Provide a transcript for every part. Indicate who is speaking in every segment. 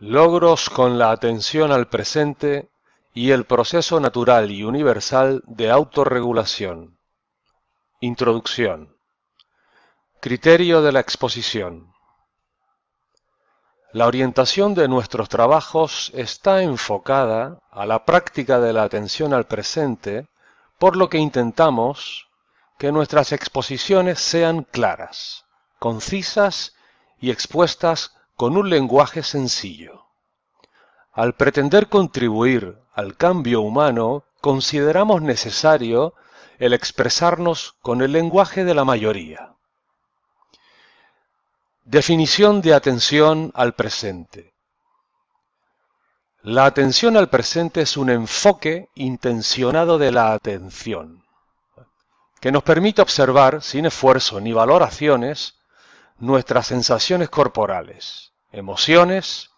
Speaker 1: Logros con la atención al presente y el proceso natural y universal de autorregulación. Introducción. Criterio de la exposición. La orientación de nuestros trabajos está enfocada a la práctica de la atención al presente, por lo que intentamos que nuestras exposiciones sean claras, concisas y expuestas con un lenguaje sencillo. Al pretender contribuir al cambio humano, consideramos necesario el expresarnos con el lenguaje de la mayoría. Definición de atención al presente. La atención al presente es un enfoque intencionado de la atención, que nos permite observar, sin esfuerzo ni valoraciones, nuestras sensaciones corporales emociones,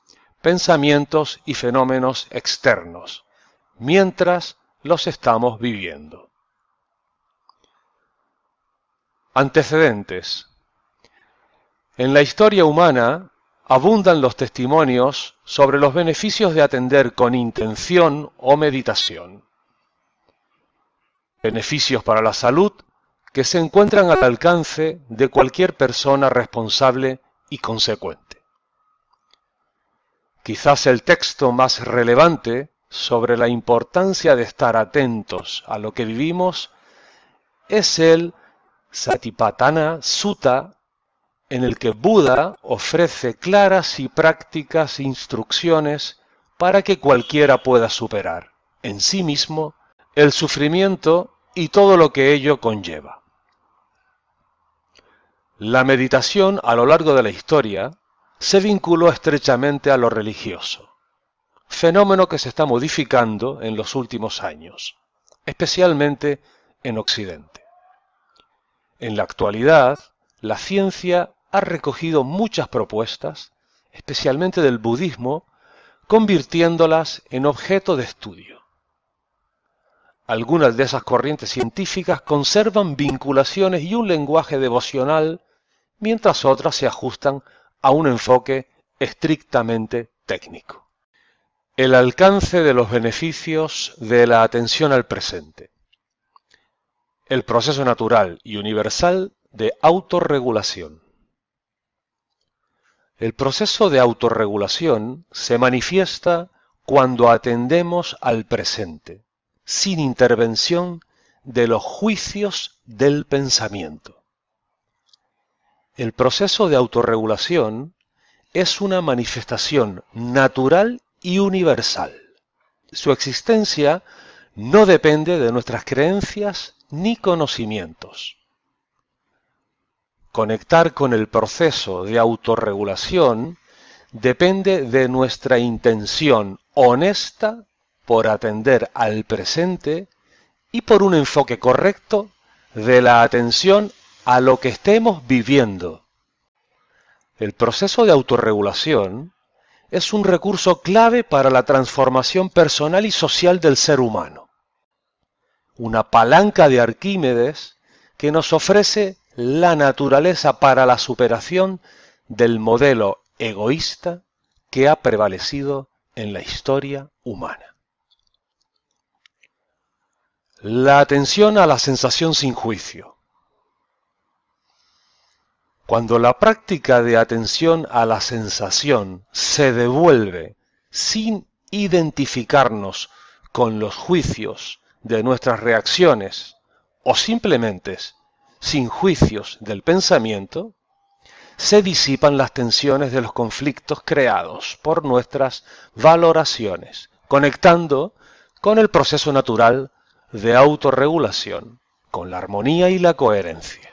Speaker 1: pensamientos y fenómenos externos, mientras los estamos viviendo. Antecedentes. En la historia humana abundan los testimonios sobre los beneficios de atender con intención o meditación. Beneficios para la salud que se encuentran al alcance de cualquier persona responsable y consecuente quizás el texto más relevante sobre la importancia de estar atentos a lo que vivimos es el Satipatthana Sutta, en el que Buda ofrece claras y prácticas instrucciones para que cualquiera pueda superar en sí mismo el sufrimiento y todo lo que ello conlleva. La meditación a lo largo de la historia se vinculó estrechamente a lo religioso, fenómeno que se está modificando en los últimos años, especialmente en Occidente. En la actualidad, la ciencia ha recogido muchas propuestas, especialmente del budismo, convirtiéndolas en objeto de estudio. Algunas de esas corrientes científicas conservan vinculaciones y un lenguaje devocional, mientras otras se ajustan a un enfoque estrictamente técnico. El alcance de los beneficios de la atención al presente. El proceso natural y universal de autorregulación. El proceso de autorregulación se manifiesta cuando atendemos al presente, sin intervención de los juicios del pensamiento. El proceso de autorregulación es una manifestación natural y universal. Su existencia no depende de nuestras creencias ni conocimientos. Conectar con el proceso de autorregulación depende de nuestra intención honesta por atender al presente y por un enfoque correcto de la atención a lo que estemos viviendo. El proceso de autorregulación es un recurso clave para la transformación personal y social del ser humano. Una palanca de Arquímedes que nos ofrece la naturaleza para la superación del modelo egoísta que ha prevalecido en la historia humana. La atención a la sensación sin juicio. Cuando la práctica de atención a la sensación se devuelve sin identificarnos con los juicios de nuestras reacciones o simplemente sin juicios del pensamiento, se disipan las tensiones de los conflictos creados por nuestras valoraciones, conectando con el proceso natural de autorregulación, con la armonía y la coherencia.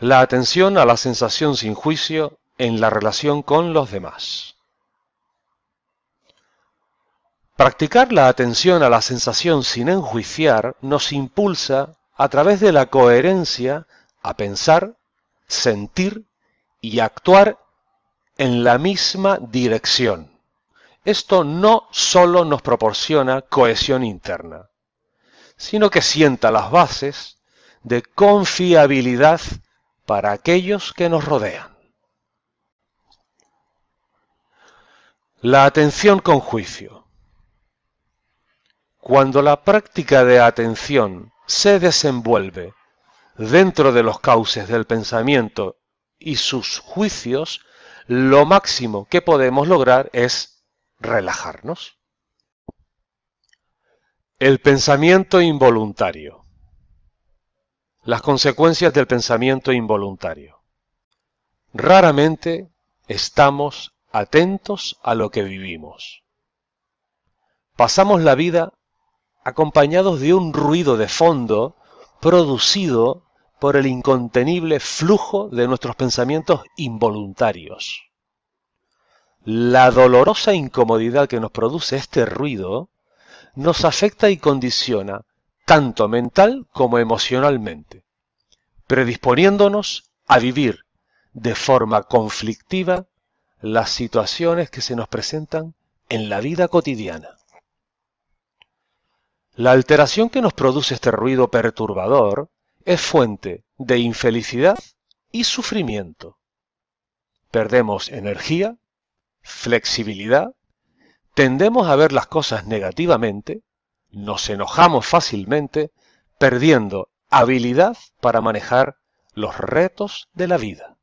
Speaker 1: La atención a la sensación sin juicio en la relación con los demás. Practicar la atención a la sensación sin enjuiciar nos impulsa, a través de la coherencia, a pensar, sentir y actuar en la misma dirección. Esto no solo nos proporciona cohesión interna, sino que sienta las bases de confiabilidad para aquellos que nos rodean. La atención con juicio. Cuando la práctica de atención se desenvuelve dentro de los cauces del pensamiento y sus juicios, lo máximo que podemos lograr es relajarnos. El pensamiento involuntario. Las consecuencias del pensamiento involuntario. Raramente estamos atentos a lo que vivimos. Pasamos la vida acompañados de un ruido de fondo producido por el incontenible flujo de nuestros pensamientos involuntarios. La dolorosa incomodidad que nos produce este ruido nos afecta y condiciona tanto mental como emocionalmente, predisponiéndonos a vivir de forma conflictiva las situaciones que se nos presentan en la vida cotidiana. La alteración que nos produce este ruido perturbador es fuente de infelicidad y sufrimiento. Perdemos energía, flexibilidad, tendemos a ver las cosas negativamente nos enojamos fácilmente, perdiendo habilidad para manejar los retos de la vida.